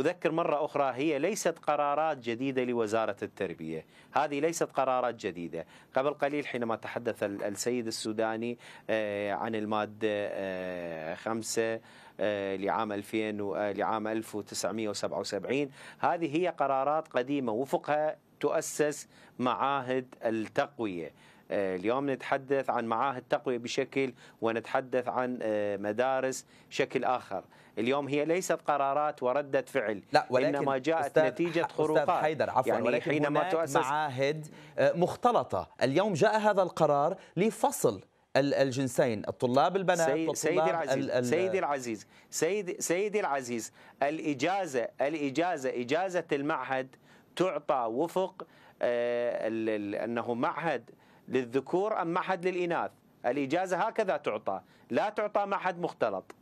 أذكر مرة أخرى هي ليست قرارات جديدة لوزارة التربية هذه ليست قرارات جديدة قبل قليل حينما تحدث السيد السوداني آه، عن المادة آه، خمسة آه، لعام 2000 لعام 1977 هذه هي قرارات قديمة وفقها تؤسس معاهد التقوية آه، اليوم نتحدث عن معاهد تقوية بشكل ونتحدث عن آه، مدارس شكل آخر اليوم هي ليست قرارات وردة فعل لا ولكن إنما جاءت أستاذ نتيجة خروقات أستاذ حيدر عفوا يعني ولكن حينما هناك تؤسس معاهد آه، مختلطة اليوم جاء هذا القرار لفصل الجنسين الطلاب البنات سيد والطلاب سيدي العزيز سيدي العزيز سيدي سيدي العزيز الإجازة الإجازة إجازة المعهد تعطى وفق أنه معهد للذكور أم محد للإناث الإجازة هكذا تعطى لا تعطى محد مختلط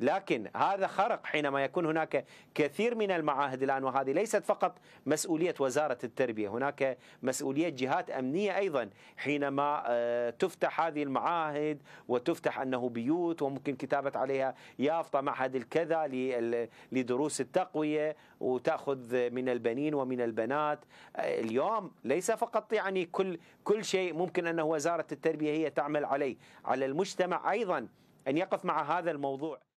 لكن هذا خرق حينما يكون هناك كثير من المعاهد الآن وهذه ليست فقط مسؤولية وزارة التربية هناك مسؤولية جهات أمنية أيضا حينما آه، تفتح هذه المعاهد وتفتح أنه بيوت وممكن كتابة عليها يافطة معهد الكذا لدروس التقوية وتأخذ من البنين ومن البنات آه، اليوم ليس فقط يعني كل كل شيء ممكن أنه وزارة التربية هي تعمل عليه على المجتمع أيضا أن يقف مع هذا الموضوع